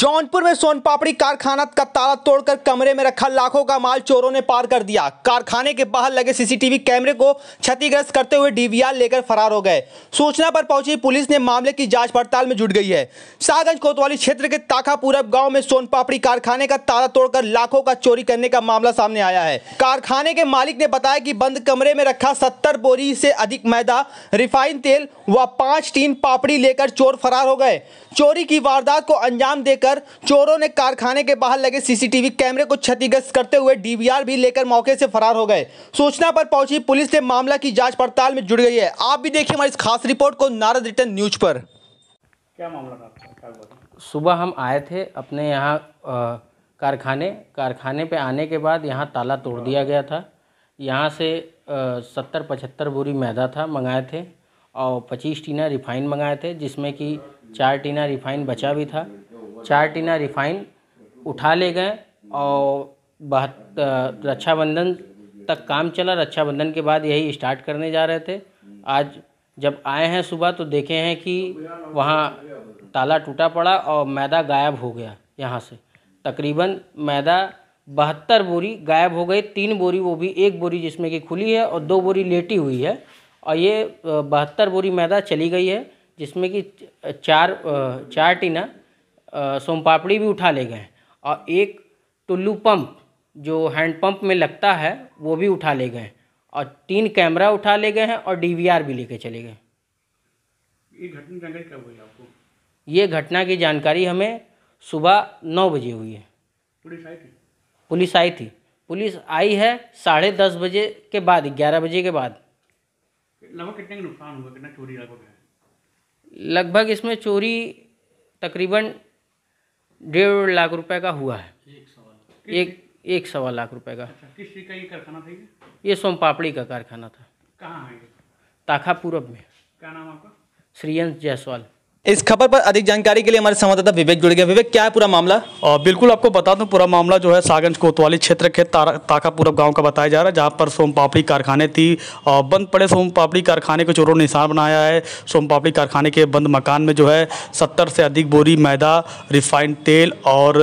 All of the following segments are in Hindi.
जौनपुर में सोन पापड़ी कारखाना का ताला तोड़कर कमरे में रखा लाखों का माल चोरों ने पार कर दिया कारखाने के बाहर लगे सीसीटीवी कैमरे को क्षतिग्रस्त करते हुए डीवीआर लेकर फरार हो गए सूचना पर पहुंची पुलिस ने मामले की जांच पड़ताल में जुट गई है शाहगंज कोतवाली क्षेत्र के ताखापूरब गांव में सोन पापड़ी कारखाने का ताला तोड़कर लाखों का चोरी करने का मामला सामने आया है कारखाने के मालिक ने बताया की बंद कमरे में रखा सत्तर बोरी से अधिक मैदा रिफाइन तेल व पांच टीन पापड़ी लेकर चोर फरार हो गए चोरी की वारदात को अंजाम देकर लेकर चोरों ने कारखाने के बाहर लगे सीसीटीवी कैमरे को क्षतिग्रस्त करते हुए डीवीआर भी लेकर मौके से फरार हो गए सूचना पर पहुंची पुलिस ने मामला की जांच पड़ताल में जुड़ गई है आप भी देखिए हमारी इस खास रिपोर्ट को नारद रिटर्न न्यूज पर क्या मामला सुबह हम आए थे अपने यहाँ कारखाने कारखाने पे आने के बाद यहाँ ताला तोड़ हाँ। दिया गया था यहाँ से सत्तर पचहत्तर बोरी मैदा था मंगाए थे और पच्चीस टीना रिफाइन मंगाए थे जिसमें कि चार टीना रिफाइन बचा भी था चार टीना रिफाइन उठा ले गए और बहत रक्षाबंधन तक काम चला रक्षाबंधन के बाद यही स्टार्ट करने जा रहे थे आज जब आए हैं सुबह तो देखे हैं कि वहाँ ताला टूटा पड़ा और मैदा गायब हो गया यहाँ से तकरीबन मैदा बहत्तर बोरी गायब हो गई तीन बोरी वो भी एक बोरी जिसमें कि खुली है और दो बोरी लेटी हुई है और ये बहत्तर बोरी मैदा चली गई है जिसमें कि चार चार टीना सोमपापड़ी भी उठा ले गए और एक टुल्लू पंप जो हैंड पंप में लगता है वो भी उठा ले गए और तीन कैमरा उठा ले गए हैं और डीवीआर भी लेके चले गए ये घटना जानकारी कब हुई आपको ये घटना की जानकारी हमें सुबह नौ बजे हुई है पुलिस आई थी पुलिस आई थी पुलिस आई है साढ़े दस बजे के बाद ग्यारह बजे के बाद लगभग कितने का नुकसान हुआ कितना चोरी लगभग लगभग इसमें चोरी तकरीबन डेढ़ लाख रुपए का हुआ है एक एक सवा लाख रुपए का अच्छा, किस ये कारखाना था ये सोम पापड़ी का कारखाना था कहाँ है ताखा पूरब में क्या नाम आपका श्रीयंश जायसवाल इस खबर पर अधिक जानकारी के लिए हमारे संवाददाता विवेक जुड़ गए विवेक क्या है पूरा मामला आ, बिल्कुल आपको बता दूं पूरा मामला जो है सागंज कोतवाली क्षेत्र के ताकापुरब गांव का बताया जा रहा है जहां पर सोम पापड़ी कारखाने थी आ, बंद पड़े सोम पापड़ी कारखाने को चोरों ने निशान बनाया है सोम पापड़ी कारखाने के बंद मकान में जो है सत्तर से अधिक बोरी मैदा रिफाइंड तेल और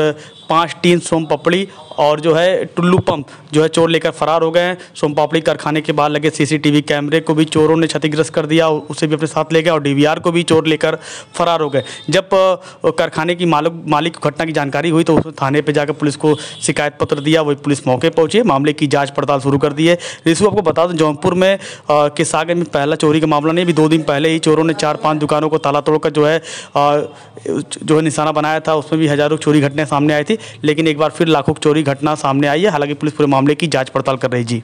पाँच टीम सोम पपड़ी और जो है टुल्लू पंप जो है चोर लेकर फरार हो गए हैं सोम पापड़ी कारखाने के बाहर लगे सीसीटीवी कैमरे को भी चोरों ने क्षतिग्रस्त कर दिया उसे भी अपने साथ ले गए और डीवीआर को भी चोर लेकर फरार हो गए जब कारखाने की मालिक मालिक घटना की जानकारी हुई तो उसने थाने पर जाकर पुलिस को शिकायत पत्र दिया वही पुलिस मौके पहुंची मामले की जाँच पड़ताल शुरू कर दी है रिशु आपको बता दें जौनपुर में किसागर में पहला चोरी का मामला नहीं भी दो दिन पहले ही चोरों ने चार पाँच दुकानों को ताला तोड़कर जो है जो है निशाना बनाया था उसमें भी हज़ारों चोरी घटनाएं सामने आई थी लेकिन एक बार फिर लाखों की चोरी घटना सामने आई है हालांकि पुलिस पूरे मामले की जांच पड़ताल कर रही जी